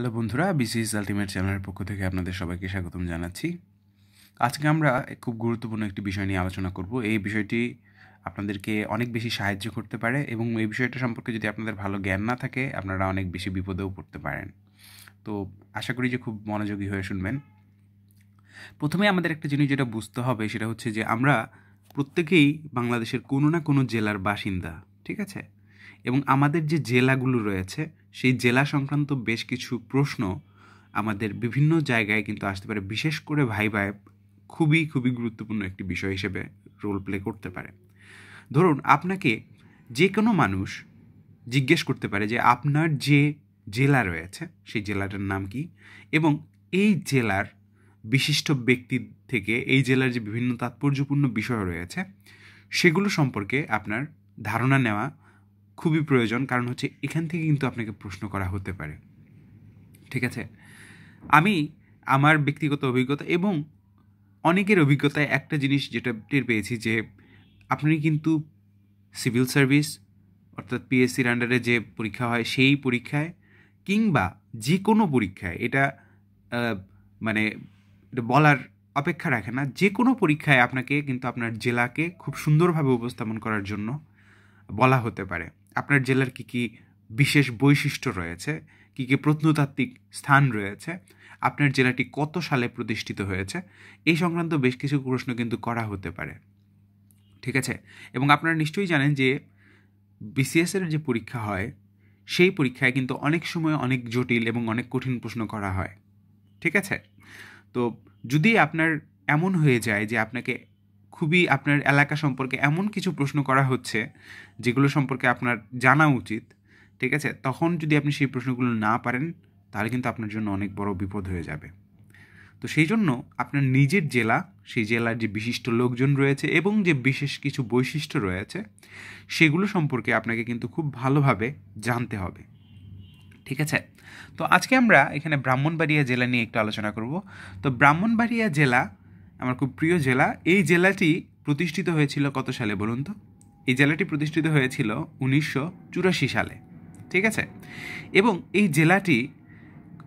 hello বন্ধুরা BCS ultimate চ্যানেলের পক্ষ থেকে আপনাদের সবাইকে স্বাগতম জানাচ্ছি আজকে আমরা খুব গুরুত্বপূর্ণ একটি বিষয় নিয়ে আলোচনা করব এই বিষয়টি আপনাদেরকে অনেক বেশি সাহায্য করতে পারে এবং এই বিষয়টা সম্পর্কে যদি আপনাদের ভালো জ্ঞান না থাকে আপনারা অনেক বেশি বিপদেও পড়তে পারেন তো আশা করি যে খুব মনোযোগী হয়ে শুনবেন প্রথমে আমাদের একটা জিনিস যেটা বুঝতে হবে সেটা হচ্ছে যে আমরা প্রত্যেকেই বাংলাদেশের কোনো না কোনো জেলার বাসিন্দা ঠিক আছে এবং আমাদের যে জেলাগুলো রয়েছে সেই জেলা সংক্রান্ত বেশ কিছু প্রশ্ন আমাদের বিভিন্ন জায়গায় কিন্তু আসতে পারে বিশেষ করে ভাই ভাই খুবই খুবই গুরুত্বপূর্ণ একটি বিষয় হিসেবে রোল প্লে করতে পারে ধরুন আপনাকে যে কোনো মানুষ জিজ্ঞেস করতে পারে যে আপনার যে জেলা রয়েছে সেই জেলাটার নাম কি এবং এই জেলার বিশিষ্ট ব্যক্তি থেকে এই জেলার যে বিভিন্ন তাৎপর্যপূর্ণ বিষয় রয়েছে সেগুলো সম্পর্কে আপনার ধারণা নেওয়া খুবই প্রয়োজন কারণ হচ্ছে এখান থেকে কিন্তু আপনাকে প্রশ্ন করা হতে পারে ঠিক আছে আমি আমার ব্যক্তিগত অভিজ্ঞতা এবং অনেকের অভিজ্ঞতায় একটা জিনিস যেটা টের পেয়েছি যে আপনি কিন্তু সিভিল সার্ভিস অর্থাৎ পিএসসির আন্ডারে যে পরীক্ষা হয় সেই পরীক্ষায় কিংবা যে কোনো পরীক্ষায় এটা মানে এটা বলার অপেক্ষা রাখে না যে কোনো পরীক্ষায় আপনাকে কিন্তু আপনার জেলাকে খুব সুন্দরভাবে উপস্থাপন করার জন্য বলা হতে পারে আপনার জেলার কী কী বিশেষ বৈশিষ্ট্য রয়েছে কী কী প্রত্নতাত্ত্বিক স্থান রয়েছে আপনার জেলাটি কত সালে প্রতিষ্ঠিত হয়েছে এই সংক্রান্ত বেশ কিছু প্রশ্ন কিন্তু করা হতে পারে ঠিক আছে এবং আপনারা নিশ্চয়ই জানেন যে বিসিএসের যে পরীক্ষা হয় সেই পরীক্ষায় কিন্তু অনেক সময় অনেক জটিল এবং অনেক কঠিন প্রশ্ন করা হয় ঠিক আছে তো যদি আপনার এমন হয়ে যায় যে আপনাকে খুবই আপনার এলাকা সম্পর্কে এমন কিছু প্রশ্ন করা হচ্ছে যেগুলো সম্পর্কে আপনার জানা উচিত ঠিক আছে তখন যদি আপনি সেই প্রশ্নগুলো না পারেন তাহলে কিন্তু আপনার জন্য অনেক বড় বিপদ হয়ে যাবে তো সেই জন্য আপনার নিজের জেলা সেই জেলার যে বিশিষ্ট লোকজন রয়েছে এবং যে বিশেষ কিছু বৈশিষ্ট্য রয়েছে সেগুলো সম্পর্কে আপনাকে কিন্তু খুব ভালোভাবে জানতে হবে ঠিক আছে তো আজকে আমরা এখানে ব্রাহ্মণবাড়িয়া জেলা নিয়ে একটু আলোচনা করব তো ব্রাহ্মণবাড়িয়া জেলা আমার খুব প্রিয় জেলা এই জেলাটি প্রতিষ্ঠিত হয়েছিল কত সালে বলুন তো এই জেলাটি প্রতিষ্ঠিত হয়েছিল উনিশশো সালে ঠিক আছে এবং এই জেলাটি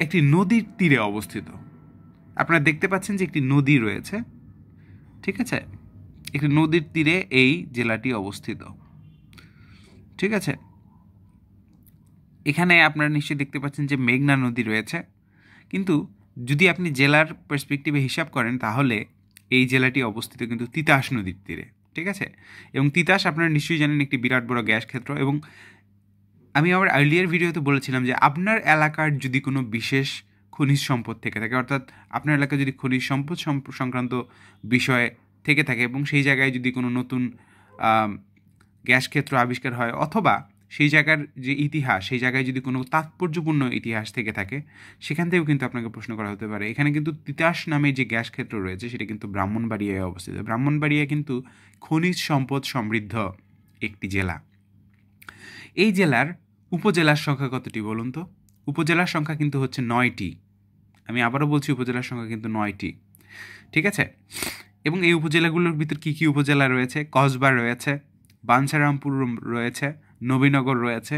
একটি নদীর তীরে অবস্থিত আপনারা দেখতে পাচ্ছেন যে একটি নদী রয়েছে ঠিক আছে একটি নদীর তীরে এই জেলাটি অবস্থিত ঠিক আছে এখানে আপনারা নিশ্চয়ই দেখতে পাচ্ছেন যে মেঘনা নদী রয়েছে কিন্তু যদি আপনি জেলার পার্সপেক্টিভে হিসাব করেন তাহলে এই জেলাটি অবস্থিত কিন্তু তিতাস নদীর তীরে ঠিক আছে এবং তিতাস আপনারা নিশ্চয়ই জানেন একটি বিরাট বড় গ্যাস ক্ষেত্র এবং আমি আমার আর্লিয়ার ভিডিওতে বলেছিলাম যে আপনার এলাকার যদি কোনো বিশেষ খনিজ সম্পদ থেকে থাকে অর্থাৎ আপনার এলাকায় যদি খনিজ সম্পদ সংক্রান্ত বিষয়ে থেকে থাকে এবং সেই জায়গায় যদি কোনো নতুন গ্যাস ক্ষেত্র আবিষ্কার হয় অথবা সেই জায়গার যে ইতিহাস সেই জায়গায় যদি কোনো তাৎপর্যপূর্ণ ইতিহাস থেকে থাকে সেখান থেকেও কিন্তু আপনাকে প্রশ্ন করা হতে পারে এখানে কিন্তু তিতাস নামে যে গ্যাস ক্ষেত্র রয়েছে সেটা কিন্তু ব্রাহ্মণবাড়িয়ায় অবস্থিত ব্রাহ্মণবাড়িয়া কিন্তু খনিজ সম্পদ সমৃদ্ধ একটি জেলা এই জেলার উপজেলার সংখ্যা কতটি বলুন তো উপজেলার সংখ্যা কিন্তু হচ্ছে নয়টি আমি আবারও বলছি উপজেলার সংখ্যা কিন্তু নয়টি ঠিক আছে এবং এই উপজেলাগুলোর ভিতর কী কী উপজেলা রয়েছে কসবা রয়েছে বাঞ্ছারামপুর রয়েছে নবীনগর রয়েছে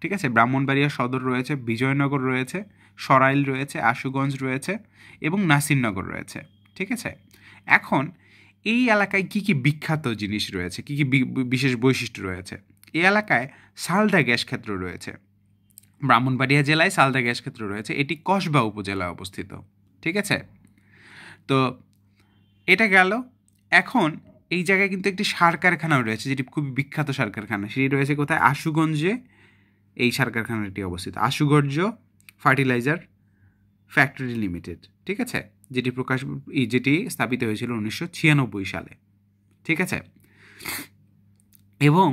ঠিক আছে ব্রাহ্মণবাড়িয়া সদর রয়েছে বিজয়নগর রয়েছে সরাইল রয়েছে আশুগঞ্জ রয়েছে এবং নাসিরনগর রয়েছে ঠিক আছে এখন এই এলাকায় কি কি বিখ্যাত জিনিস রয়েছে কি কি বিশেষ বৈশিষ্ট্য রয়েছে এই এলাকায় সালদা গ্যাস ক্ষেত্র রয়েছে ব্রাহ্মণবাড়িয়া জেলায় সালদা গ্যাস ক্ষেত্র রয়েছে এটি কসবা উপজেলায় অবস্থিত ঠিক আছে তো এটা গেল এখন এই জায়গায় কিন্তু একটি সার কারখানাও রয়েছে যেটি খুব বিখ্যাত সার কারখানা সেটি রয়েছে কোথায় আশুগঞ্জে এই সার কারখানাটি অবস্থিত আশুগঞ্জ ফার্টিলাইজার ফ্যাক্টরি লিমিটেড ঠিক আছে যেটি প্রকাশ এই যেটি স্থাপিত হয়েছিল উনিশশো সালে ঠিক আছে এবং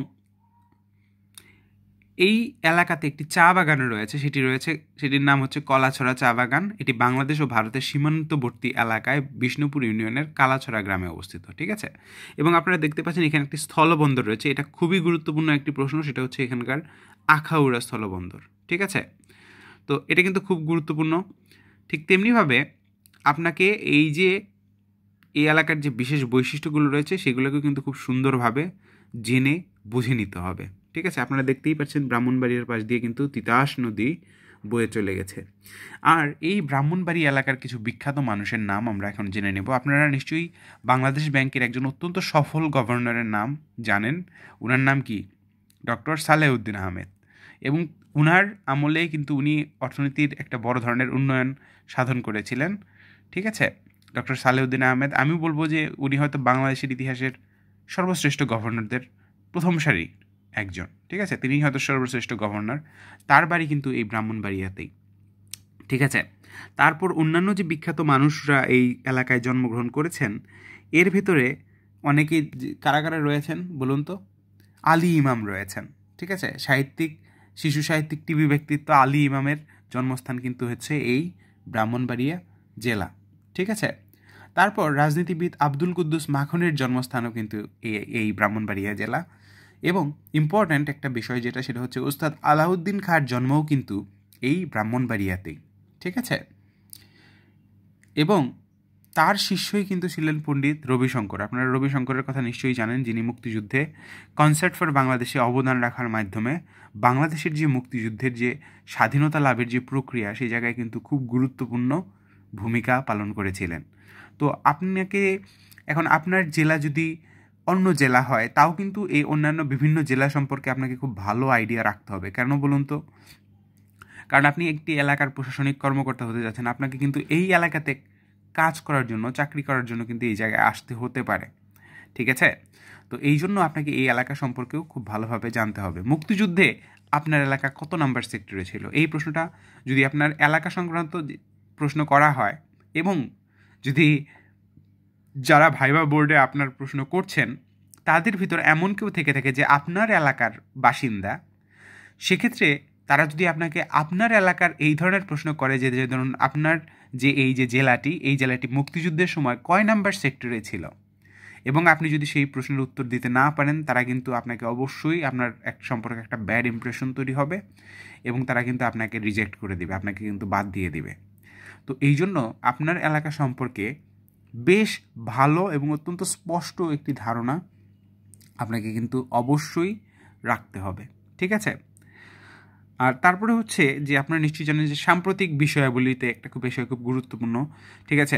এই এলাকাতে একটি চা বাগান রয়েছে সেটি রয়েছে সেটির নাম হচ্ছে কলাছড়া চা বাগান এটি বাংলাদেশ ও ভারতের সীমান্তবর্তী এলাকায় বিষ্ণুপুর ইউনিয়নের কালাছড়া গ্রামে অবস্থিত ঠিক আছে এবং আপনারা দেখতে পাচ্ছেন এখানে একটি স্থলবন্দর রয়েছে এটা খুবই গুরুত্বপূর্ণ একটি প্রশ্ন সেটা হচ্ছে এখানকার আখাউড়া স্থলবন্দর ঠিক আছে তো এটা কিন্তু খুব গুরুত্বপূর্ণ ঠিক তেমনিভাবে আপনাকে এই যে এই এলাকার যে বিশেষ বৈশিষ্ট্যগুলো রয়েছে সেগুলোকে কিন্তু খুব সুন্দরভাবে জেনে বুঝে নিতে হবে ঠিক আছে আপনারা দেখতেই পাচ্ছেন ব্রাহ্মণবাড়িয়ার পাশ দিয়ে কিন্তু তিতাস নদী বয়ে চলে গেছে আর এই ব্রাহ্মণবাড়ি এলাকার কিছু বিখ্যাত মানুষের নাম আমরা এখন জেনে নেব আপনারা নিশ্চয়ই বাংলাদেশ ব্যাংকের একজন অত্যন্ত সফল গভর্নরের নাম জানেন ওনার নাম কি ডক্টর সালেউদ্দিন আহমেদ এবং উনার আমলে কিন্তু উনি অর্থনীতির একটা বড় ধরনের উন্নয়ন সাধন করেছিলেন ঠিক আছে ডক্টর সালেউদ্দিন আহমেদ আমি বলবো যে উনি হয়তো বাংলাদেশের ইতিহাসের সর্বশ্রেষ্ঠ গভর্নরদের প্রথম সারি একজন ঠিক আছে তিনি হয়তো সর্বশ্রেষ্ঠ গভর্নর তার বাড়ি কিন্তু এই ব্রাহ্মণবাড়িয়াতেই ঠিক আছে তারপর অন্যান্য যে বিখ্যাত মানুষরা এই এলাকায় জন্মগ্রহণ করেছেন এর ভেতরে অনেকেই কারা কারা রয়েছেন বলুন তো আলী ইমাম রয়েছেন ঠিক আছে সাহিত্যিক শিশু সাহিত্যিক টিভি ব্যক্তিত্ব আলী ইমামের জন্মস্থান কিন্তু হচ্ছে এই ব্রাহ্মণবাড়িয়া জেলা ঠিক আছে তারপর রাজনীতিবিদ আব্দুল কুদ্দুস মাখনের জন্মস্থানও কিন্তু এই ব্রাহ্মণবাড়িয়া জেলা এবং ইম্পর্ট্যান্ট একটা বিষয় যেটা সেটা হচ্ছে ওস্তাদ আলাউদ্দিন খাঁর জন্মও কিন্তু এই ব্রাহ্মণবাড়িয়াতেই ঠিক আছে এবং তার শিষ্যই কিন্তু ছিলেন পণ্ডিত রবিশঙ্কর আপনারা রবিশঙ্করের কথা নিশ্চয়ই জানেন যিনি মুক্তিযুদ্ধে কনসার্ট ফর বাংলাদেশে অবদান রাখার মাধ্যমে বাংলাদেশের যে মুক্তিযুদ্ধের যে স্বাধীনতা লাভের যে প্রক্রিয়া সেই জায়গায় কিন্তু খুব গুরুত্বপূর্ণ ভূমিকা পালন করেছিলেন তো আপনাকে এখন আপনার জেলা যদি অন্য জেলা হয় তাও কিন্তু এই অন্যান্য বিভিন্ন জেলা সম্পর্কে আপনাকে খুব ভালো আইডিয়া রাখতে হবে কেন বলুন তো কারণ আপনি একটি এলাকার প্রশাসনিক কর্মকর্তা হতে যাচ্ছেন আপনাকে কিন্তু এই এলাকাতে কাজ করার জন্য চাকরি করার জন্য কিন্তু এই জায়গায় আসতে হতে পারে ঠিক আছে তো এই জন্য আপনাকে এই এলাকা সম্পর্কেও খুব ভালোভাবে জানতে হবে মুক্তিযুদ্ধে আপনার এলাকা কত নাম্বার সেক্টরে ছিল এই প্রশ্নটা যদি আপনার এলাকা সংক্রান্ত প্রশ্ন করা হয় এবং যদি যারা ভাইবা বোর্ডে আপনার প্রশ্ন করছেন তাদের ভিতর এমন কেউ থেকে থাকে যে আপনার এলাকার বাসিন্দা সেক্ষেত্রে তারা যদি আপনাকে আপনার এলাকার এই ধরনের প্রশ্ন করে যে ধরুন আপনার যে এই যে জেলাটি এই জেলাটি মুক্তিযুদ্ধের সময় কয় নাম্বার সেক্টরে ছিল এবং আপনি যদি সেই প্রশ্নের উত্তর দিতে না পারেন তারা কিন্তু আপনাকে অবশ্যই আপনার এক সম্পর্কে একটা ব্যাড ইমপ্রেশন তৈরি হবে এবং তারা কিন্তু আপনাকে রিজেক্ট করে দিবে আপনাকে কিন্তু বাদ দিয়ে দিবে তো এই জন্য আপনার এলাকা সম্পর্কে বেশ ভালো এবং অত্যন্ত স্পষ্ট একটি ধারণা আপনাকে কিন্তু অবশ্যই রাখতে হবে ঠিক আছে আর তারপরে হচ্ছে যে আপনারা নিশ্চয়ই জানেন যে সাম্প্রতিক বিষয়াবলিতে একটা খুব বিষয় খুব গুরুত্বপূর্ণ ঠিক আছে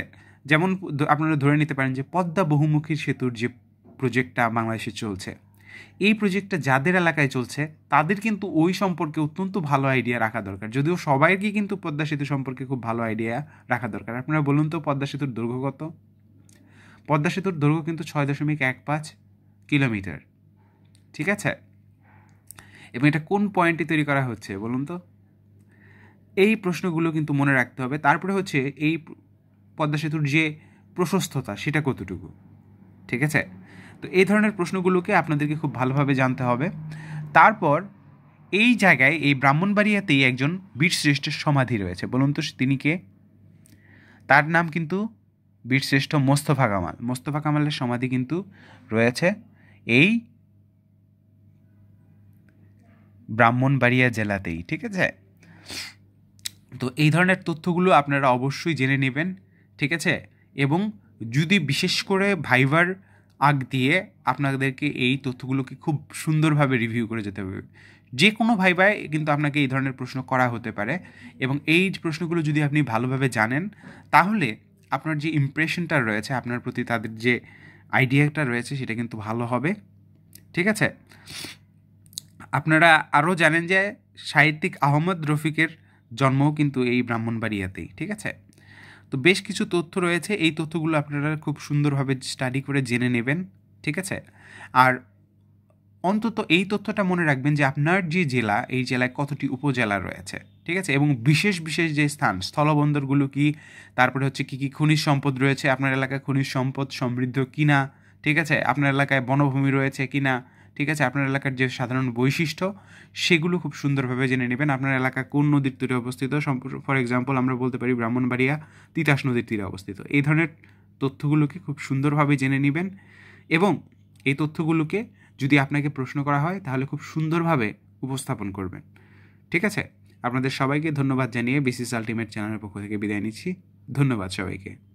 যেমন আপনারা ধরে নিতে পারেন যে পদ্মা বহুমুখী সেতুর যে প্রজেক্টটা বাংলাদেশে চলছে এই প্রজেক্টটা যাদের এলাকায় চলছে তাদের কিন্তু ওই সম্পর্কে অত্যন্ত ভালো আইডিয়া রাখা দরকার যদিও সবাইকে কিন্তু পদ্মা সেতু সম্পর্কে খুব ভালো আইডিয়া রাখা দরকার আপনারা বলুন তো পদ্মা সেতুর দৈর্ঘ্য কত পদ্মা সেতুর দৈর্ঘ্য কিন্তু ছয় দশমিক এক পাঁচ কিলোমিটার ঠিক আছে এবং এটা কোন পয়েন্টে তৈরি করা হচ্ছে বলুন তো এই প্রশ্নগুলো কিন্তু মনে রাখতে হবে তারপরে হচ্ছে এই পদ্মা সেতুর যে প্রশস্ততা সেটা কতটুকু ঠিক আছে তো এই ধরনের প্রশ্নগুলোকে আপনাদেরকে খুব ভালোভাবে জানতে হবে তারপর এই জায়গায় এই ব্রাহ্মণবাড়িয়াতেই একজন বীরশ্রেষ্ঠের সমাধি রয়েছে বলুন তো তিনি কে তার নাম কিন্তু বীরশ্রেষ্ঠ মোস্তফা কামাল মোস্তফা কামালের সমাধি কিন্তু রয়েছে এই ব্রাহ্মণবাড়িয়া জেলাতেই ঠিক আছে তো এই ধরনের তথ্যগুলো আপনারা অবশ্যই জেনে নেবেন ঠিক আছে এবং যদি বিশেষ করে ভাইবার আগ দিয়ে আপনাদেরকে এই তথ্যগুলোকে খুব সুন্দরভাবে রিভিউ করে যেতে হবে যে কোনো ভাইবায় কিন্তু আপনাকে এই ধরনের প্রশ্ন করা হতে পারে এবং এই প্রশ্নগুলো যদি আপনি ভালোভাবে জানেন তাহলে আপনার যে ইমপ্রেশনটা রয়েছে আপনার প্রতি তাদের যে আইডিয়াটা রয়েছে সেটা কিন্তু ভালো হবে ঠিক আছে আপনারা আরও জানেন যে সাহিত্যিক আহমদ রফিকের জন্মও কিন্তু এই ব্রাহ্মণবাড়িয়াতেই ঠিক আছে তো বেশ কিছু তথ্য রয়েছে এই তথ্যগুলো আপনারা খুব সুন্দরভাবে স্টাডি করে জেনে নেবেন ঠিক আছে আর অন্তত এই তথ্যটা মনে রাখবেন যে আপনার যে জেলা এই জেলায় কতটি উপজেলা রয়েছে ঠিক আছে এবং বিশেষ বিশেষ যে স্থান স্থলবন্দরগুলো কি তারপরে হচ্ছে কী কী খনিজ সম্পদ রয়েছে আপনার এলাকায় খনিজ সম্পদ সমৃদ্ধ কিনা ঠিক আছে আপনার এলাকায় বনভূমি রয়েছে কিনা ঠিক আছে আপনার এলাকার যে সাধারণ বৈশিষ্ট্য সেগুলো খুব সুন্দরভাবে জেনে নেবেন আপনার এলাকা কোন নদীর তীরে অবস্থিত ফর এক্সাম্পল আমরা বলতে পারি ব্রাহ্মণবাড়িয়া তিতাস নদীর তীরে অবস্থিত এই ধরনের তথ্যগুলোকে খুব সুন্দরভাবে জেনে নেবেন এবং এই তথ্যগুলোকে যদি আপনাকে প্রশ্ন করা হয় তাহলে খুব সুন্দরভাবে উপস্থাপন করবেন ঠিক আছে আপনাদের সবাইকে ধন্যবাদ জানিয়ে বিসিস আলটিমেট চ্যানেলের পক্ষ থেকে বিদায় নিচ্ছি ধন্যবাদ সবাইকে